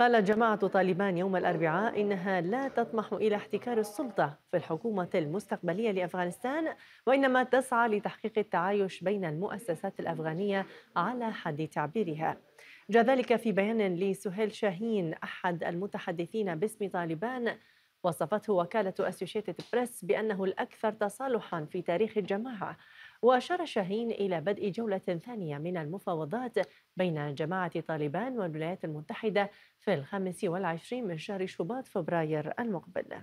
قال جماعة طالبان يوم الأربعاء إنها لا تطمح إلى احتكار السلطة في الحكومة المستقبلية لأفغانستان وإنما تسعى لتحقيق التعايش بين المؤسسات الأفغانية على حد تعبيرها جاء ذلك في بيان لسهيل شاهين أحد المتحدثين باسم طالبان وصفته وكالة أسوشيتد بريس بأنه الأكثر تصالحا في تاريخ الجماعة وأشار شاهين إلى بدء جولة ثانية من المفاوضات بين جماعة طالبان والولايات المتحدة في الخامس والعشرين من شهر شباط فبراير المقبل